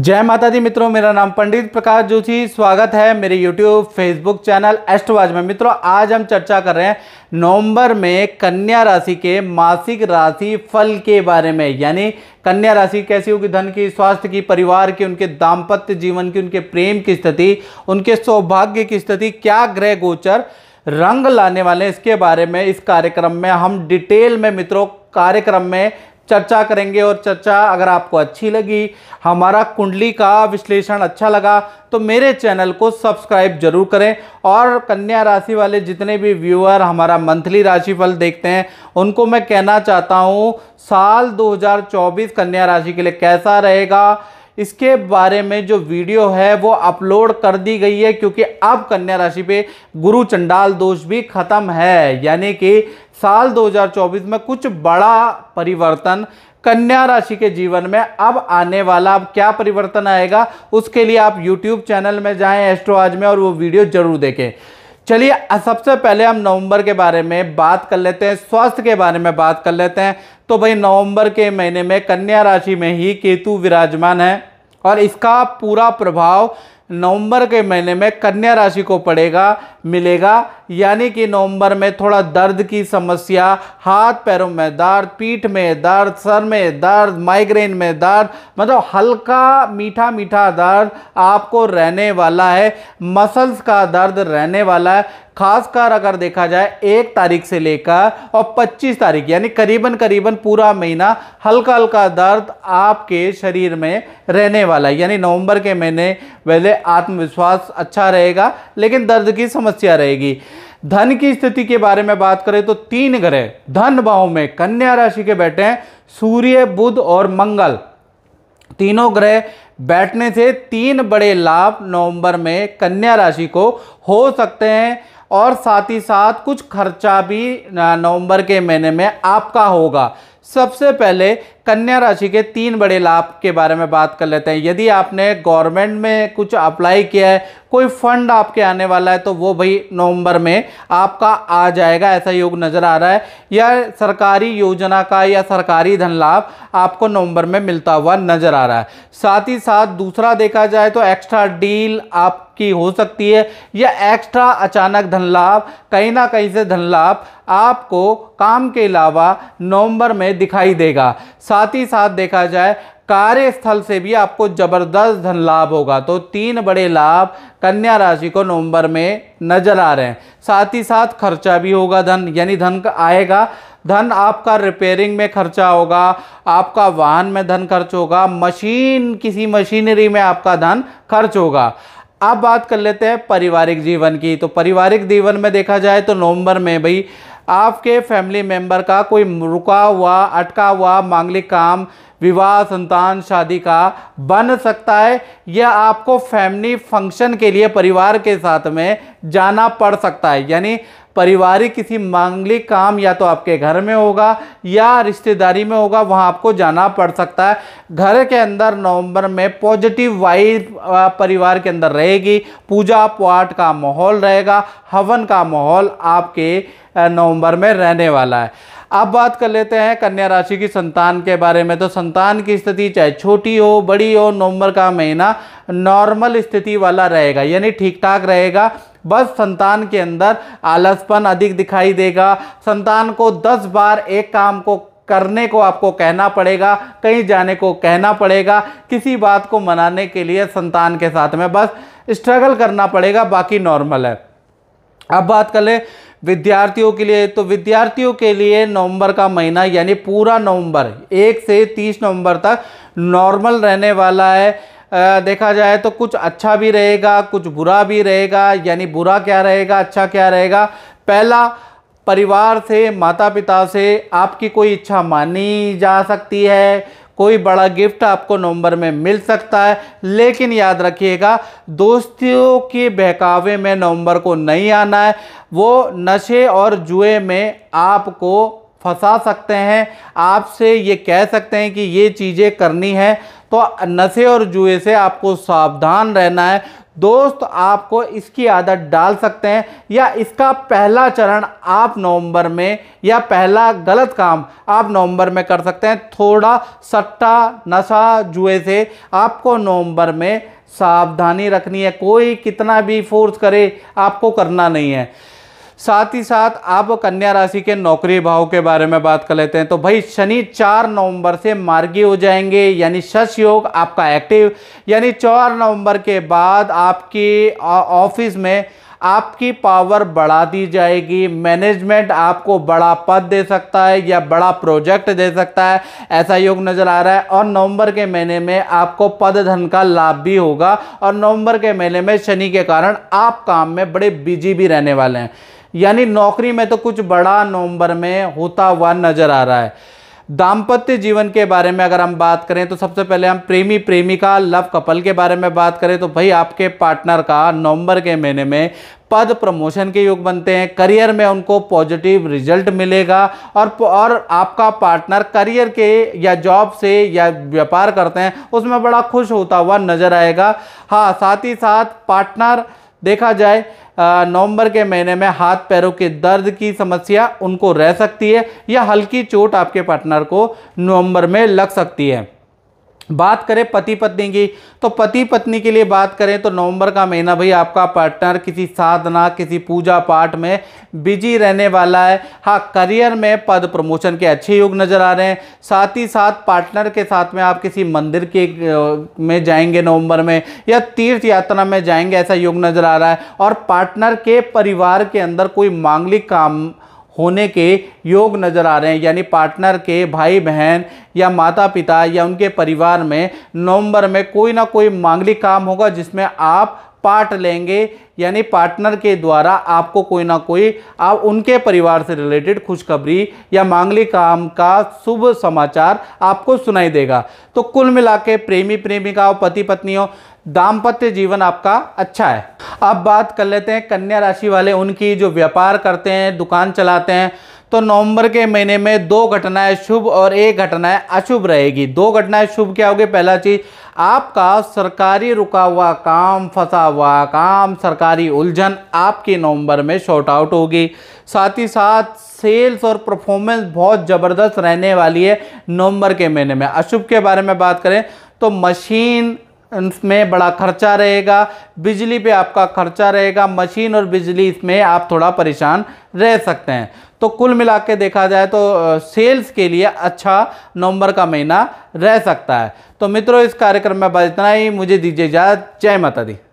जय माता दी मित्रों मेरा नाम पंडित प्रकाश जोशी स्वागत है मेरे YouTube Facebook चैनल एस्ट्रोवाज में मित्रों आज हम चर्चा कर रहे हैं नवंबर में कन्या राशि के मासिक राशि फल के बारे में यानी कन्या राशि कैसी होगी धन की स्वास्थ्य की परिवार की उनके दाम्पत्य जीवन की उनके प्रेम की स्थिति उनके सौभाग्य की स्थिति क्या ग्रह गोचर रंग लाने वाले इसके बारे में इस कार्यक्रम में हम डिटेल में मित्रों कार्यक्रम में चर्चा करेंगे और चर्चा अगर आपको अच्छी लगी हमारा कुंडली का विश्लेषण अच्छा लगा तो मेरे चैनल को सब्सक्राइब जरूर करें और कन्या राशि वाले जितने भी व्यूअर हमारा मंथली राशिफल देखते हैं उनको मैं कहना चाहता हूँ साल 2024 कन्या राशि के लिए कैसा रहेगा इसके बारे में जो वीडियो है वो अपलोड कर दी गई है क्योंकि अब कन्या राशि पे गुरु चंडाल दोष भी खत्म है यानी कि साल 2024 में कुछ बड़ा परिवर्तन कन्या राशि के जीवन में अब आने वाला अब क्या परिवर्तन आएगा उसके लिए आप YouTube चैनल में जाएं एस्ट्रो आज में और वो वीडियो जरूर देखें चलिए सबसे पहले हम नवंबर के बारे में बात कर लेते हैं स्वास्थ्य के बारे में बात कर लेते हैं तो भाई नवंबर के महीने में कन्या राशि में ही केतु विराजमान है और इसका पूरा प्रभाव नवंबर के महीने में कन्या राशि को पड़ेगा मिलेगा यानी कि नवंबर में थोड़ा दर्द की समस्या हाथ पैरों में दर्द पीठ में दर्द सर में दर्द माइग्रेन में दर्द मतलब हल्का मीठा मीठा दर्द आपको रहने वाला है मसल्स का दर्द रहने वाला है खासकर अगर देखा जाए एक तारीख से लेकर और 25 तारीख यानी करीबन करीबन पूरा महीना हल्का हल्का दर्द आपके शरीर में रहने वाला है यानी नवंबर के महीने वैसे आत्मविश्वास अच्छा रहेगा लेकिन दर्द की समस्या रहेगी धन की स्थिति के बारे में बात करें तो तीन ग्रह धन भाव में कन्या राशि के बैठे हैं सूर्य बुध और मंगल तीनों ग्रह बैठने से तीन बड़े लाभ नवंबर में कन्या राशि को हो सकते हैं और साथ ही साथ कुछ खर्चा भी नवंबर के महीने में आपका होगा सबसे पहले कन्या राशि के तीन बड़े लाभ के बारे में बात कर लेते हैं यदि आपने गवर्नमेंट में कुछ अप्लाई किया है कोई फंड आपके आने वाला है तो वो भाई नवंबर में आपका आ जाएगा ऐसा योग नज़र आ रहा है या सरकारी योजना का या सरकारी धन लाभ आपको नवंबर में मिलता हुआ नज़र आ रहा है साथ ही साथ दूसरा देखा जाए तो एक्स्ट्रा डील आप की हो सकती है या एक्स्ट्रा अचानक धन लाभ कहीं ना कहीं से धन लाभ आपको काम के अलावा नवंबर में दिखाई देगा साथ साथ ही साथ देखा जाए कार्यस्थल से भी आपको जबरदस्त धन लाभ होगा तो तीन बड़े लाभ कन्या राशि को नवंबर में नजर आ रहे हैं साथ ही साथ खर्चा भी होगा धन यानी धन का आएगा धन आपका रिपेयरिंग में खर्चा होगा आपका वाहन में धन खर्च होगा मशीन किसी मशीनरी में आपका धन खर्च होगा अब बात कर लेते हैं पारिवारिक जीवन की तो पारिवारिक जीवन में देखा जाए तो नवंबर में भाई आपके फैमिली मेंबर का कोई रुका हुआ अटका हुआ मांगलिक काम विवाह संतान शादी का बन सकता है या आपको फैमिली फंक्शन के लिए परिवार के साथ में जाना पड़ सकता है यानी पारिवारिक किसी मांगलिक काम या तो आपके घर में होगा या रिश्तेदारी में होगा वहाँ आपको जाना पड़ सकता है घर के अंदर नवंबर में पॉजिटिव वाइब परिवार के अंदर रहेगी पूजा पाठ का माहौल रहेगा हवन का माहौल आपके नवंबर में रहने वाला है अब बात कर लेते हैं कन्या राशि की संतान के बारे में तो संतान की स्थिति चाहे छोटी हो बड़ी हो नवंबर का महीना नॉर्मल स्थिति वाला रहेगा यानी ठीक ठाक रहेगा बस संतान के अंदर आलसपन अधिक दिखाई देगा संतान को दस बार एक काम को करने को आपको कहना पड़ेगा कहीं जाने को कहना पड़ेगा किसी बात को मनाने के लिए संतान के साथ में बस स्ट्रगल करना पड़ेगा बाकी नॉर्मल है अब बात कर लें विद्यार्थियों के लिए तो विद्यार्थियों के लिए नवंबर का महीना यानी पूरा नवंबर एक से तीस नवंबर तक नॉर्मल रहने वाला है देखा जाए तो कुछ अच्छा भी रहेगा कुछ बुरा भी रहेगा यानी बुरा क्या रहेगा अच्छा क्या रहेगा पहला परिवार से माता पिता से आपकी कोई इच्छा मानी जा सकती है कोई बड़ा गिफ्ट आपको नवंबर में मिल सकता है लेकिन याद रखिएगा दोस्तियों के बहकावे में नवंबर को नहीं आना है वो नशे और जुए में आपको फंसा सकते हैं आपसे ये कह सकते हैं कि ये चीज़ें करनी है तो नशे और जुए से आपको सावधान रहना है दोस्त आपको इसकी आदत डाल सकते हैं या इसका पहला चरण आप नवंबर में या पहला गलत काम आप नवंबर में कर सकते हैं थोड़ा सट्टा नशा जुए से आपको नवंबर में सावधानी रखनी है कोई कितना भी फोर्स करे आपको करना नहीं है साथ ही साथ आप कन्या राशि के नौकरी भाव के बारे में बात कर लेते हैं तो भाई शनि चार नवंबर से मार्गी हो जाएंगे यानी शश योग आपका एक्टिव यानी चार नवंबर के बाद आपकी ऑफिस में आपकी पावर बढ़ा दी जाएगी मैनेजमेंट आपको बड़ा पद दे सकता है या बड़ा प्रोजेक्ट दे सकता है ऐसा योग नज़र आ रहा है और नवंबर के महीने में आपको पद धन का लाभ भी होगा और नवंबर के महीने में शनि के कारण आप काम में बड़े बिजी भी रहने वाले हैं यानी नौकरी में तो कुछ बड़ा नवंबर में होता हुआ नजर आ रहा है दाम्पत्य जीवन के बारे में अगर हम बात करें तो सबसे पहले हम प्रेमी प्रेमिका लव कपल के बारे में बात करें तो भाई आपके पार्टनर का नवंबर के महीने में पद प्रमोशन के योग बनते हैं करियर में उनको पॉजिटिव रिजल्ट मिलेगा और और आपका पार्टनर करियर के या जॉब से या व्यापार करते हैं उसमें बड़ा खुश होता हुआ नजर आएगा हाँ साथ ही साथ पार्टनर देखा जाए नवंबर के महीने में हाथ पैरों के दर्द की समस्या उनको रह सकती है या हल्की चोट आपके पार्टनर को नवंबर में लग सकती है बात करें पति पत्नी की तो पति पत्नी के लिए बात करें तो नवंबर का महीना भाई आपका पार्टनर किसी साधना किसी पूजा पाठ में बिजी रहने वाला है हाँ करियर में पद प्रमोशन के अच्छे योग नज़र आ रहे हैं साथ ही साथ पार्टनर के साथ में आप किसी मंदिर के में जाएंगे नवंबर में या तीर्थ यात्रा में जाएंगे ऐसा योग नज़र आ रहा है और पार्टनर के परिवार के अंदर कोई मांगलिक काम होने के योग नज़र आ रहे हैं यानी पार्टनर के भाई बहन या माता पिता या उनके परिवार में नवंबर में कोई ना कोई मांगलिक काम होगा जिसमें आप पार्ट लेंगे यानी पार्टनर के द्वारा आपको कोई ना कोई आप उनके परिवार से रिलेटेड खुशखबरी या मांगलिक काम का शुभ समाचार आपको सुनाई देगा तो कुल मिला के प्रेमी प्रेमिकाओं पति पत्नियों दाम्पत्य जीवन आपका अच्छा है अब बात कर लेते हैं कन्या राशि वाले उनकी जो व्यापार करते हैं दुकान चलाते हैं तो नवंबर के महीने में दो घटनाएं शुभ और एक घटनाएं अशुभ रहेगी दो घटनाएं शुभ क्या होगी पहला चीज़ आपका सरकारी रुका हुआ काम फंसा हुआ काम सरकारी उलझन आपके नवंबर में शॉर्ट आउट होगी साथ ही साथ सेल्स और परफॉर्मेंस बहुत ज़बरदस्त रहने वाली है नवंबर के महीने में अशुभ के बारे में बात करें तो मशीन इसमें बड़ा खर्चा रहेगा बिजली पे आपका खर्चा रहेगा मशीन और बिजली इसमें आप थोड़ा परेशान रह सकते हैं तो कुल मिला के देखा जाए तो सेल्स के लिए अच्छा नवंबर का महीना रह सकता है तो मित्रों इस कार्यक्रम में बस इतना ही मुझे दीजिए इजाज़त जय माता दी